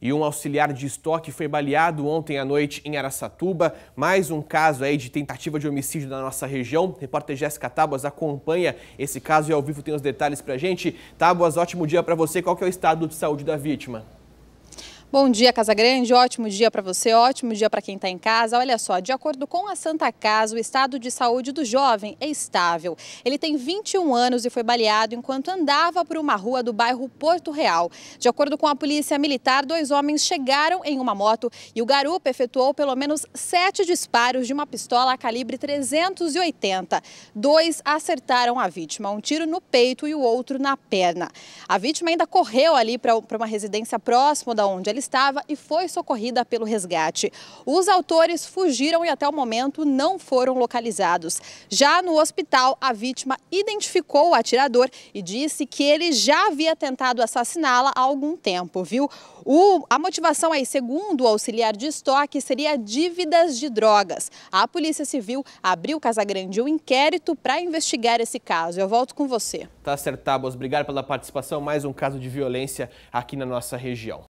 E um auxiliar de estoque foi baleado ontem à noite em Araçatuba. Mais um caso aí de tentativa de homicídio na nossa região. repórter Jéssica Tábuas acompanha esse caso e ao vivo tem os detalhes pra gente. Tábuas, ótimo dia para você. Qual que é o estado de saúde da vítima? Bom dia, Casa Grande. Ótimo dia para você, ótimo dia para quem está em casa. Olha só, de acordo com a Santa Casa, o estado de saúde do jovem é estável. Ele tem 21 anos e foi baleado enquanto andava por uma rua do bairro Porto Real. De acordo com a polícia militar, dois homens chegaram em uma moto e o garupa efetuou pelo menos sete disparos de uma pistola calibre 380. Dois acertaram a vítima, um tiro no peito e o outro na perna. A vítima ainda correu ali para uma residência próxima da onde ele estava e foi socorrida pelo resgate. Os autores fugiram e até o momento não foram localizados. Já no hospital, a vítima identificou o atirador e disse que ele já havia tentado assassiná-la há algum tempo, viu? O, a motivação aí, segundo o auxiliar de estoque, seria dívidas de drogas. A Polícia Civil abriu Casagrande um inquérito para investigar esse caso. Eu volto com você. Tá certo, Tábuas. Obrigado pela participação. Mais um caso de violência aqui na nossa região.